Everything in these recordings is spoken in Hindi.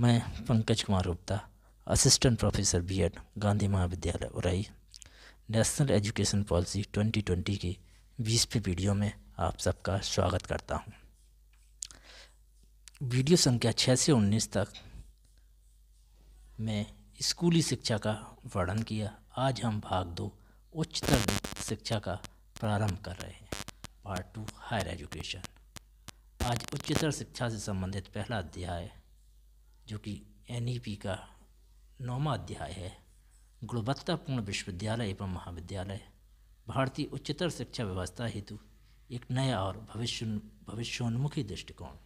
मैं Pankaj Kumar Gupta assistant professor B Ed Gandhi Mahavidyalaya Urai national education policy 2020 की बीसवीं वीडियो में आप सबका स्वागत करता हूं। वीडियो संख्या छः से उन्नीस तक मैं स्कूली शिक्षा का वर्णन किया आज हम भाग दो उच्चतर शिक्षा का प्रारंभ कर रहे हैं पार्ट टू हायर एजुकेशन आज उच्चतर शिक्षा से संबंधित पहला अध्याय जो कि एन ई पी का नौवा अध्याय है गुणवत्तापूर्ण विश्वविद्यालय एवं महाविद्यालय भारतीय उच्चतर शिक्षा व्यवस्था हेतु एक नया और भविष्य भविष्योन्मुखी दृष्टिकोण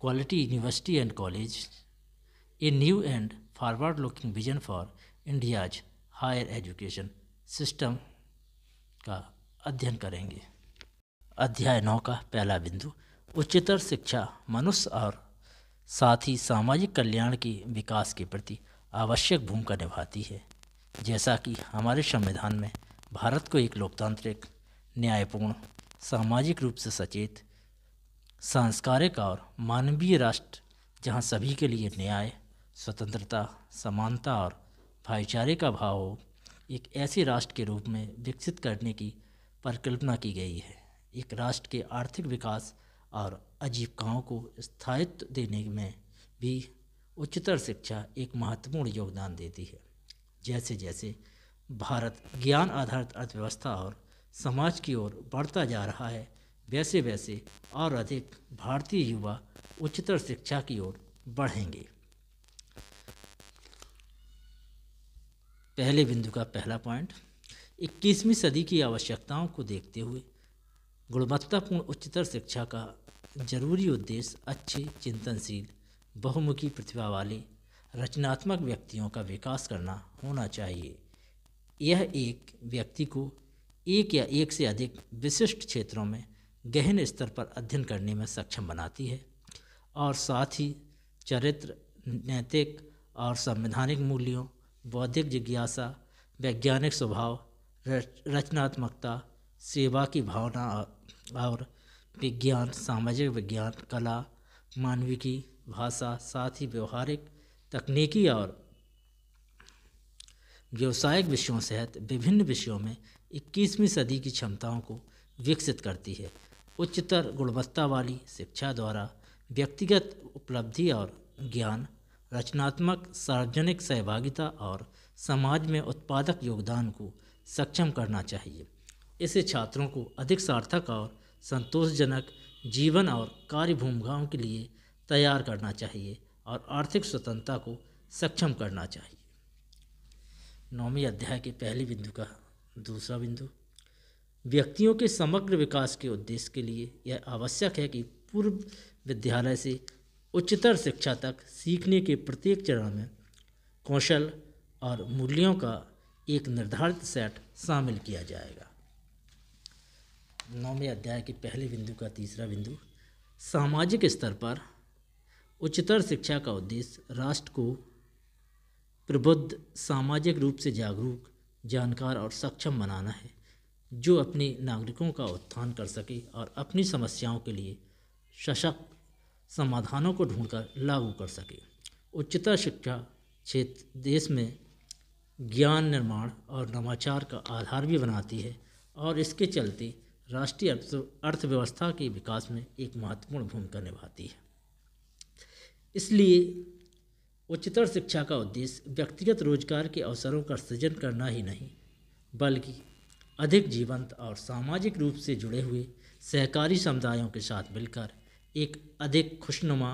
quality university and college a new and forward looking vision for India's higher education system का अध्ययन करेंगे अध्याय नौ का पहला बिंदु उच्चतर शिक्षा मनुष्य और साथ ही सामाजिक कल्याण के विकास के प्रति आवश्यक भूमिका निभाती है जैसा कि हमारे संविधान में भारत को एक लोकतांत्रिक न्यायपूर्ण सामाजिक रूप से सचेत सांस्कारिक और मानवीय राष्ट्र जहां सभी के लिए न्याय स्वतंत्रता समानता और भाईचारे का भाव हो एक ऐसे राष्ट्र के रूप में विकसित करने की परिकल्पना की गई है एक राष्ट्र के आर्थिक विकास और आजीविकाओं को स्थायित्व देने में भी उच्चतर शिक्षा एक महत्वपूर्ण योगदान देती है जैसे जैसे भारत ज्ञान आधारित अर्थव्यवस्था और समाज की ओर बढ़ता जा रहा है वैसे वैसे और अधिक भारतीय युवा उच्चतर शिक्षा की ओर बढ़ेंगे पहले बिंदु का पहला पॉइंट 21वीं सदी की आवश्यकताओं को देखते हुए गुणवत्तापूर्ण उच्चतर शिक्षा का जरूरी उद्देश्य अच्छे चिंतनशील बहुमुखी प्रतिभा वाले रचनात्मक व्यक्तियों का विकास करना होना चाहिए यह एक व्यक्ति को एक या एक से अधिक विशिष्ट क्षेत्रों में गहन स्तर पर अध्ययन करने में सक्षम बनाती है और साथ ही चरित्र नैतिक और संवैधानिक मूल्यों बौद्धिक जिज्ञासा वैज्ञानिक स्वभाव रचनात्मकता सेवा की भावना और विज्ञान सामाजिक विज्ञान कला मानविकी भाषा साथ ही व्यवहारिक तकनीकी और व्यावसायिक विषयों सहित विभिन्न विषयों में 21वीं सदी की क्षमताओं को विकसित करती है उच्चतर गुणवत्ता वाली शिक्षा द्वारा व्यक्तिगत उपलब्धि और ज्ञान रचनात्मक सार्वजनिक सहभागिता और समाज में उत्पादक योगदान को सक्षम करना चाहिए इससे छात्रों को अधिक सार्थक और संतोषजनक जीवन और कार्य भूमिकाओं के लिए तैयार करना चाहिए और आर्थिक स्वतंत्रता को सक्षम करना चाहिए नौवीं अध्याय के पहले बिंदु का दूसरा बिंदु व्यक्तियों के समग्र विकास के उद्देश्य के लिए यह आवश्यक है कि पूर्व विद्यालय से उच्चतर शिक्षा तक सीखने के प्रत्येक चरण में कौशल और मूल्यों का एक निर्धारित सेट शामिल किया जाएगा नौवें अध्याय के पहले बिंदु का तीसरा बिंदु सामाजिक स्तर पर उच्चतर शिक्षा का उद्देश्य राष्ट्र को प्रबुद्ध सामाजिक रूप से जागरूक जानकार और सक्षम बनाना है जो अपने नागरिकों का उत्थान कर सके और अपनी समस्याओं के लिए सशक्त समाधानों को ढूंढकर लागू कर सके उच्चतर शिक्षा क्षेत्र देश में ज्ञान निर्माण और नवाचार का आधार भी बनाती है और इसके चलते राष्ट्रीय अर्थव्यवस्था के विकास में एक महत्वपूर्ण भूमिका निभाती है इसलिए उच्चतर शिक्षा का उद्देश्य व्यक्तिगत रोजगार के अवसरों का सृजन करना ही नहीं बल्कि अधिक जीवंत और सामाजिक रूप से जुड़े हुए सहकारी समुदायों के साथ मिलकर एक अधिक खुशनुमा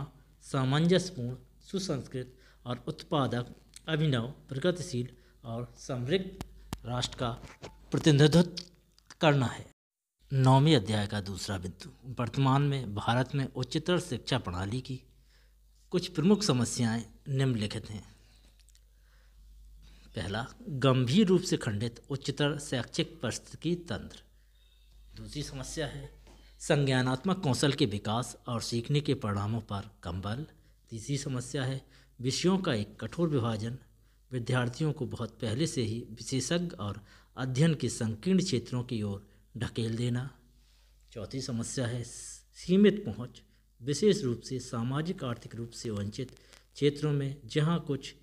सामंजस्यपूर्ण सुसंस्कृत और उत्पादक अभिनव प्रगतिशील और समृद्ध राष्ट्र का प्रतिनिधित्व करना है नौवीं अध्याय का दूसरा बिंदु वर्तमान में भारत में उच्चतर शिक्षा प्रणाली की कुछ प्रमुख समस्याएं निम्नलिखित हैं पहला गंभीर रूप से खंडित उच्चतर शैक्षिक परिस्थिति तंत्र दूसरी समस्या है संज्ञानात्मक कौशल के विकास और सीखने के परिणामों पर कम बल तीसरी समस्या है विषयों का एक कठोर विभाजन विद्यार्थियों को बहुत पहले से ही विशेषज्ञ और अध्ययन के संकीर्ण क्षेत्रों की ओर ढकेल देना चौथी समस्या है सीमित पहुंच विशेष रूप से सामाजिक आर्थिक रूप से वंचित क्षेत्रों में जहां कुछ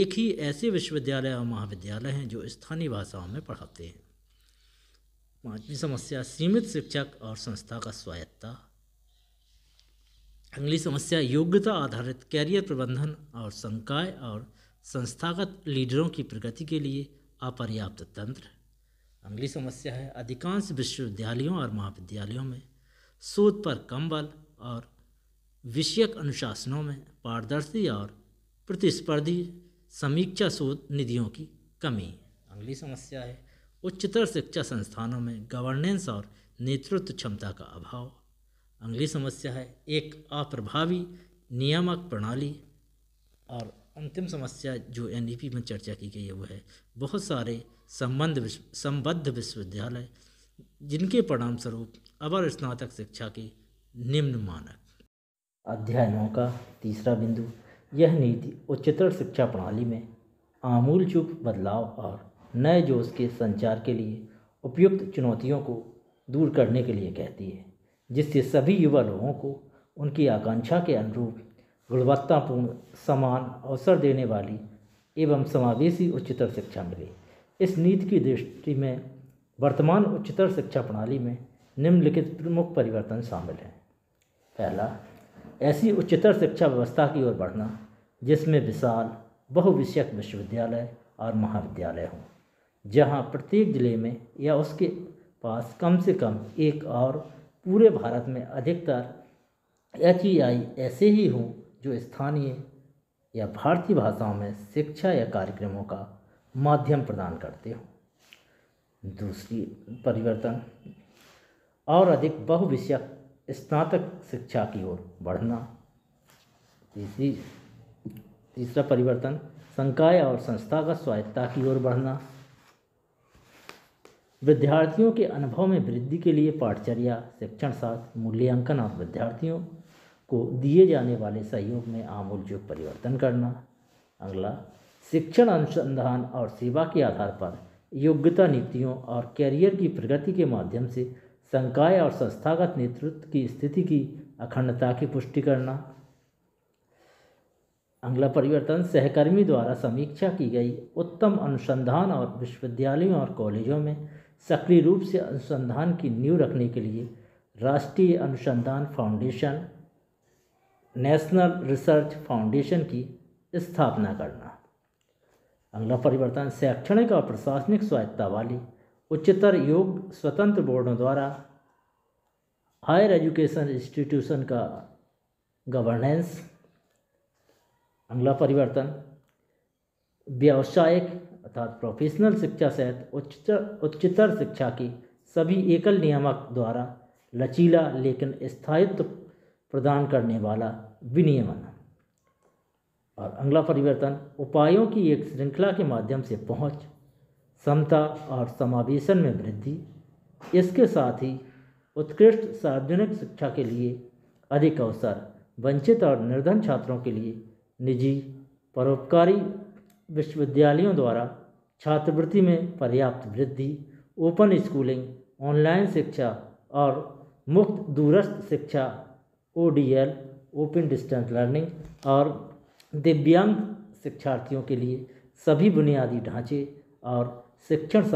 एक ही ऐसे विश्वविद्यालय और महाविद्यालय हैं जो स्थानीय भाषाओं में पढ़ाते हैं पांचवी समस्या सीमित शिक्षक और संस्था का स्वायत्ता अगली समस्या योग्यता आधारित कैरियर प्रबंधन और संकाय और संस्थागत लीडरों की प्रगति के लिए अपर्याप्त तंत्र अगली समस्या है अधिकांश विश्वविद्यालयों और महाविद्यालयों में शोध पर कम बल और विषयक अनुशासनों में पारदर्शी और प्रतिस्पर्धी समीक्षा शोध निधियों की कमी अगली समस्या है उच्चतर शिक्षा संस्थानों में गवर्नेंस और नेतृत्व क्षमता का अभाव अगली समस्या है एक अप्रभावी नियामक प्रणाली और अंतिम समस्या जो एन e में चर्चा की गई है वह है बहुत सारे संबंध विश्व, संबद्ध विश्वविद्यालय जिनके परिणाम स्वरूप अवर स्नातक शिक्षा के निम्न मानक अध्ययनों का तीसरा बिंदु यह नीति उच्चतर शिक्षा प्रणाली में आमूल चुप बदलाव और नए जोश के संचार के लिए उपयुक्त चुनौतियों को दूर करने के लिए कहती है जिससे सभी युवा लोगों को उनकी आकांक्षा के अनुरूप गुणवत्तापूर्ण समान अवसर देने वाली एवं समावेशी उच्चतर शिक्षा मिले इस नीति की दृष्टि में वर्तमान उच्चतर शिक्षा प्रणाली में निम्नलिखित प्रमुख परिवर्तन शामिल हैं पहला ऐसी उच्चतर शिक्षा व्यवस्था की ओर बढ़ना जिसमें विशाल बहुविषयक विश्वविद्यालय और महाविद्यालय हों जहां प्रत्येक जिले में या उसके पास कम से कम एक और पूरे भारत में अधिकतर एच ई आई ऐसे ही हों जो स्थानीय या भारतीय भाषाओं में शिक्षा या कार्यक्रमों का माध्यम प्रदान करते हो दूसरी परिवर्तन और अधिक बहुविषय स्नातक शिक्षा की ओर बढ़ना तीसरी तीसरा परिवर्तन संकाय और संस्थागत स्वायत्ता की ओर बढ़ना विद्यार्थियों के अनुभव में वृद्धि के लिए पाठचर्या शिक्षण साथ मूल्यांकन और विद्यार्थियों को दिए जाने वाले सहयोग में आमूल जो परिवर्तन करना अगला शिक्षण अनुसंधान और सेवा के आधार पर योग्यता नीतियों और कैरियर की प्रगति के माध्यम से संकाय और संस्थागत नेतृत्व की स्थिति की अखंडता की पुष्टि करना अगला परिवर्तन सहकर्मी द्वारा समीक्षा की गई उत्तम अनुसंधान और विश्वविद्यालयों और कॉलेजों में सक्रिय रूप से अनुसंधान की नींव रखने के लिए राष्ट्रीय अनुसंधान फाउंडेशन नेशनल रिसर्च फाउंडेशन की स्थापना करना अगला परिवर्तन शैक्षणिक और प्रशासनिक स्वायत्ता वाली उच्चतर योग स्वतंत्र बोर्डों द्वारा हायर एजुकेशन इंस्टीट्यूशन का गवर्नेंस अगला परिवर्तन व्यावसायिक अर्थात प्रोफेशनल शिक्षा सहित उच्चतर उच्चतर शिक्षा की सभी एकल नियामक द्वारा लचीला लेकिन स्थायित्व प्रदान करने वाला विनियमन और अंगला परिवर्तन उपायों की एक श्रृंखला के माध्यम से पहुंच, समता और समावेशन में वृद्धि इसके साथ ही उत्कृष्ट सार्वजनिक शिक्षा के लिए अधिक अवसर वंचित और निर्धन छात्रों के लिए निजी परोपकारी विश्वविद्यालयों द्वारा छात्रवृत्ति में पर्याप्त वृद्धि ओपन स्कूलिंग ऑनलाइन शिक्षा और मुक्त दूरस्थ शिक्षा ओ ओपन डिस्टेंस लर्निंग और दिव्यांग शिक्षार्थियों के लिए सभी बुनियादी ढांचे और शिक्षण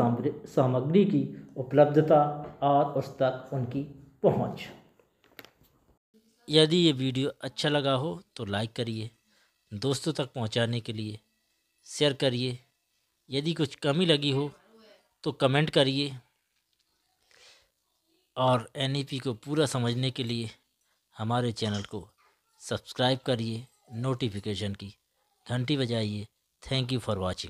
सामग्री की उपलब्धता और उस तक उनकी पहुंच। यदि ये वीडियो अच्छा लगा हो तो लाइक करिए दोस्तों तक पहुंचाने के लिए शेयर करिए यदि कुछ कमी लगी हो तो कमेंट करिए और एन को पूरा समझने के लिए हमारे चैनल को सब्सक्राइब करिए नोटिफिकेशन की घंटी बजाइए थैंक यू फॉर वॉचिंग